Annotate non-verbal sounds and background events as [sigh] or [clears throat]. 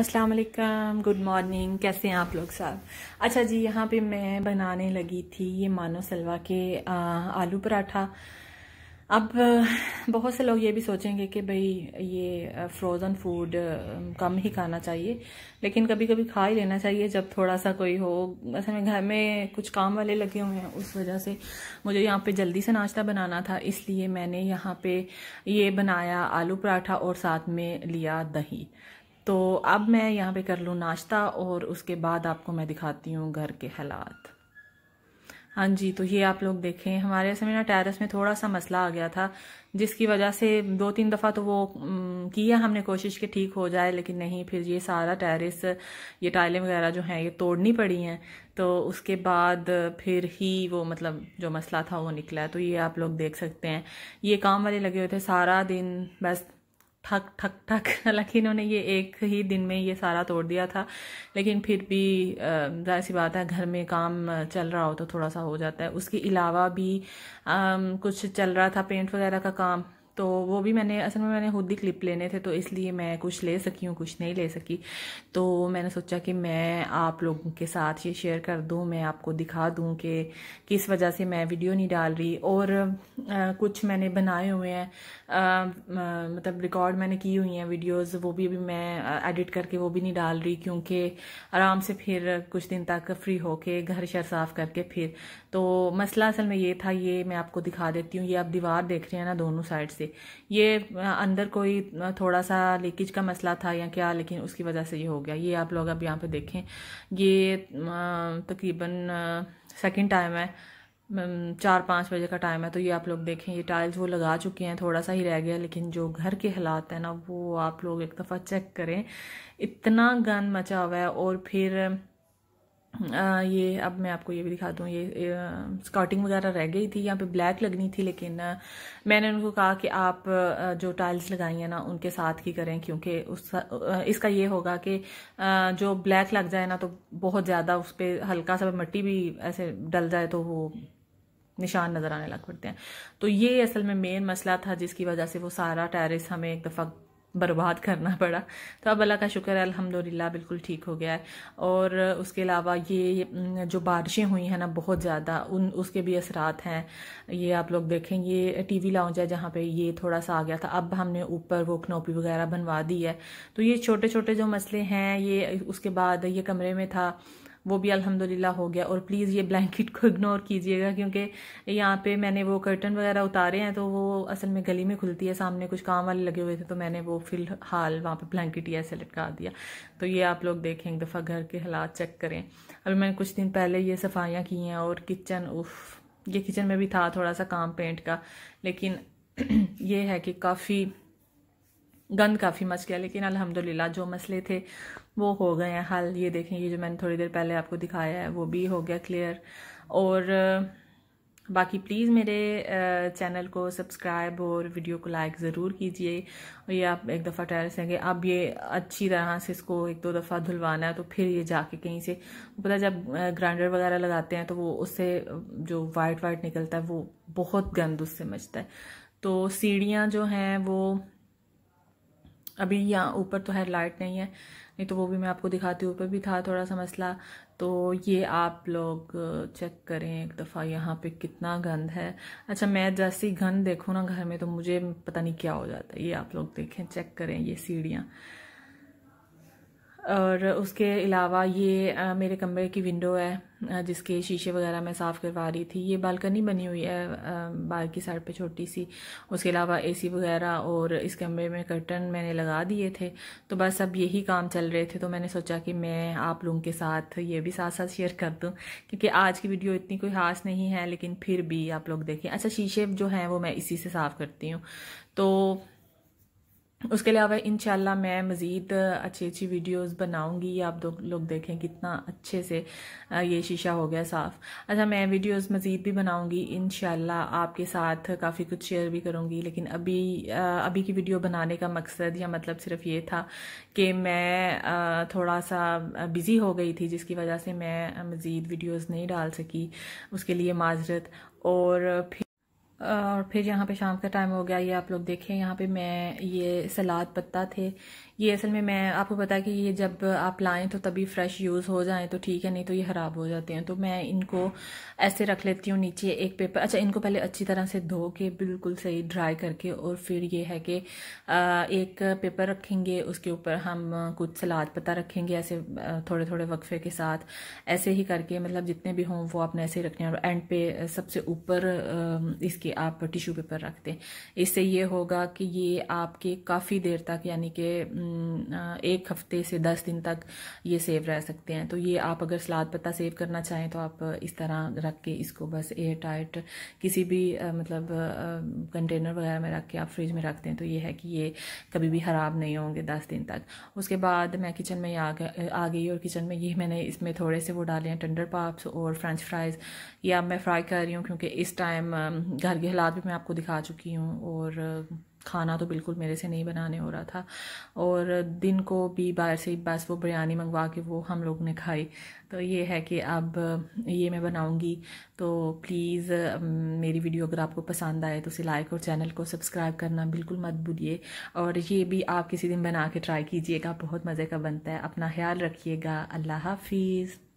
अस्सलाम वालेकुम good morning कैसे हैं आप लोग साहब अच्छा जी यहाँ पे मैं बनाने लगी थी ये मानो सलवा के आ, आलू पराठा अब बहुत से लोग ये भी सोचेंगे कि भाई ये फ्रोज़न फूड कम ही खाना चाहिए लेकिन कभी कभी खा ही लेना चाहिए जब थोड़ा सा कोई हो असल में घर में कुछ काम वाले लगे हुए हैं उस वजह से मुझे यहाँ पे जल्दी से नाश्ता बनाना था इसलिए मैंने यहाँ पे ये बनाया आलू पराठा और साथ में लिया दही तो अब मैं यहाँ पे कर लूँ नाश्ता और उसके बाद आपको मैं दिखाती हूँ घर के हालात हाँ जी तो ये आप लोग देखें हमारे समय ना टेरेस में थोड़ा सा मसला आ गया था जिसकी वजह से दो तीन दफ़ा तो वो किया हमने कोशिश कि ठीक हो जाए लेकिन नहीं फिर ये सारा टेरेस ये टाइलें वगैरह जो हैं ये तोड़नी पड़ी हैं तो उसके बाद फिर ही वो मतलब जो मसला था वो निकला तो ये आप लोग देख सकते हैं ये काम वाले लगे हुए थे सारा दिन बस ठक ठक ठक [laughs] हालांकि इन्होंने ये एक ही दिन में ये सारा तोड़ दिया था लेकिन फिर भी ज़ाहिर सी बात है घर में काम चल रहा हो तो थोड़ा सा हो जाता है उसके अलावा भी आ, कुछ चल रहा था पेंट वगैरह का काम तो वो भी मैंने असल में मैंने खुद ही क्लिप लेने थे तो इसलिए मैं कुछ ले सकी हूँ कुछ नहीं ले सकी तो मैंने सोचा कि मैं आप लोगों के साथ ये शेयर कर दूँ मैं आपको दिखा दूँ कि किस वजह से मैं वीडियो नहीं डाल रही और आ, कुछ मैंने बनाए हुए हैं मतलब रिकॉर्ड मैंने की हुई हैं वीडियोज़ वो भी अभी मैं एडिट करके वो भी नहीं डाल रही क्योंकि आराम से फिर कुछ दिन तक फ्री होके घर शर साफ़ करके फिर तो मसला असल में ये था ये मैं आपको दिखा देती हूँ ये आप दीवार देख रहे हैं ना दोनों साइड से से ये अंदर कोई थोड़ा सा लीकेज का मसला था या क्या लेकिन उसकी वजह से ये हो गया ये आप लोग अब यहाँ पे देखें ये तकरीबन सेकेंड टाइम है चार पाँच बजे का टाइम है तो ये आप लोग देखें ये टाइल्स वो लगा चुके हैं थोड़ा सा ही रह गया लेकिन जो घर के हालात हैं ना वो आप लोग एक दफ़ा चेक करें इतना गंद मचा हुआ है और फिर आ, ये अब मैं आपको ये भी दिखा दूँ ये, ये स्कर्टिंग वगैरह रह गई थी यहाँ पे ब्लैक लगनी थी लेकिन मैंने उनको कहा कि आप जो टाइल्स लगाई हैं ना उनके साथ ही करें क्योंकि उस इसका ये होगा कि जो ब्लैक लग जाए ना तो बहुत ज़्यादा उस पर हल्का सा मिट्टी भी ऐसे डल जाए तो वो निशान नज़र आने लग पड़ते हैं तो ये असल में मेन मसला था जिसकी वजह से वो सारा टेरिस हमें एक दफ़ा बर्बाद करना [laughs] पड़ा तो अब अल्लाह का शुक्र है अल्हम्दुलिल्लाह बिल्कुल ठीक हो गया है और उसके अलावा ये जो बारिशें हुई हैं ना बहुत ज़्यादा उन उसके भी असरात हैं ये आप लोग देखें ये टी वी लाउंज है जहाँ पे ये थोड़ा सा आ गया था अब हमने ऊपर वो कनोपी वगैरह बनवा दी है तो ये छोटे छोटे जो मसले हैं ये उसके बाद ये कमरे में था वो भी अल्हम्दुलिल्लाह हो गया और प्लीज़ ये ब्लैंकेट को इग्नोर कीजिएगा क्योंकि यहाँ पे मैंने वो कर्टन वगैरह उतारे हैं तो वो असल में गली में खुलती है सामने कुछ काम वाले लगे हुए थे तो मैंने वो फ़िलहाल वहाँ पर ब्लैंकेट ही ऐसे लटका दिया तो ये आप लोग देखें एक दफ़ा घर के हालात चेक करें अभी मैंने कुछ दिन पहले ये सफाइयाँ की हैं और किचन उफ़ ये किचन में भी था थोड़ा सा काम पेंट का लेकिन [clears throat] ये है कि काफ़ी गंद काफ़ी मच गया लेकिन अल्हम्दुलिल्लाह जो मसले थे वो हो गए हैं हल ये देखें ये जो मैंने थोड़ी देर पहले आपको दिखाया है वो भी हो गया क्लियर और बाकी प्लीज़ मेरे चैनल को सब्सक्राइब और वीडियो को लाइक ज़रूर कीजिए और ये आप एक दफ़ा ट्रायल सेंगे अब ये अच्छी तरह से इसको एक दो दफ़ा धुलवाना है तो फिर ये जाके कहीं से पता जब ग्राइंडर वगैरह लगाते हैं तो वो उससे जो वाइट वाइट निकलता है वो बहुत गंद उससे मचता है तो सीढ़ियाँ जो हैं वो अभी यहाँ ऊपर तो है लाइट नहीं है नहीं तो वो भी मैं आपको दिखाती हूँ ऊपर भी था थोड़ा सा मसला तो ये आप लोग चेक करें एक दफ़ा यहाँ पे कितना गंद है अच्छा मैं जैसी गंद देखूँ ना घर में तो मुझे पता नहीं क्या हो जाता है ये आप लोग देखें चेक करें ये सीढ़ियाँ और उसके अलावा ये मेरे कमरे की विंडो है जिसके शीशे वगैरह मैं साफ़ करवा रही थी ये बालकनी बनी हुई है बाहर की साइड पे छोटी सी उसके अलावा एसी वगैरह और इस कमरे में कर्टन मैंने लगा दिए थे तो बस अब यही काम चल रहे थे तो मैंने सोचा कि मैं आप लोगों के साथ ये भी साथ साथ शेयर कर दूँ क्योंकि आज की वीडियो इतनी कोई खास नहीं है लेकिन फिर भी आप लोग देखें अच्छा शीशे जो हैं वो मैं इसी से साफ़ करती हूँ तो उसके अलावा इन मैं मज़ीद अच्छी अच्छी वीडियोस बनाऊंगी आप दो लोग देखें कितना अच्छे से ये शीशा हो गया साफ़ अच्छा मैं वीडियोस मज़ीद भी बनाऊंगी इन आपके साथ काफ़ी कुछ शेयर भी करूंगी लेकिन अभी अभी की वीडियो बनाने का मकसद या मतलब सिर्फ ये था कि मैं थोड़ा सा बिज़ी हो गई थी जिसकी वजह से मैं मज़ीद वीडियोज़ नहीं डाल सकी उसके लिए माजरत और फिर और फिर यहाँ पे शाम का टाइम हो गया ये आप लोग देखें यहाँ पे मैं ये सलाद पत्ता थे ये असल में मैं आपको पता है कि ये जब आप लाएं तो तभी फ्रेश यूज़ हो जाएं तो ठीक है नहीं तो ये ख़राब हो जाते हैं तो मैं इनको ऐसे रख लेती हूँ नीचे एक पेपर अच्छा इनको पहले अच्छी तरह से धो के बिल्कुल सही ड्राई करके और फिर ये है कि एक पेपर रखेंगे उसके ऊपर हम कुछ सलाद पत्ता रखेंगे ऐसे थोड़े थोड़े वक्फे के साथ ऐसे ही करके मतलब जितने भी हों वो आपने ऐसे ही रखने और एंड पे सबसे ऊपर इसके आप टिश्यू पेपर रख दें इससे ये होगा कि ये आपके काफ़ी देर तक यानी कि एक हफ्ते से दस दिन तक ये सेव रह सकते हैं तो ये आप अगर सलाद पत्ता सेव करना चाहें तो आप इस तरह रख के इसको बस एयर टाइट किसी भी मतलब कंटेनर वगैरह में रख के आप फ्रिज में रख दें तो ये है कि ये कभी भी ख़राब नहीं होंगे दस दिन तक उसके बाद मैं किचन में आ गई आ गई और किचन में ये मैंने इसमें थोड़े से वो डाले हैं टेंडर पाप्स और फ्रेंच फ्राइज़ या मैं फ्राई कर रही हूँ क्योंकि इस टाइम घर ये हालात भी मैं आपको दिखा चुकी हूँ और खाना तो बिल्कुल मेरे से नहीं बनाने हो रहा था और दिन को भी बाहर से बस वो बिरयानी मंगवा के वो हम लोग ने खाई तो ये है कि अब ये मैं बनाऊंगी तो प्लीज़ मेरी वीडियो अगर आपको पसंद आए तो उसे लाइक और चैनल को सब्सक्राइब करना बिल्कुल मत भूलिए और ये भी आप किसी दिन बना के ट्राई कीजिएगा बहुत मज़े का बनता है अपना ख्याल रखिएगा अल्लाह हाफिज़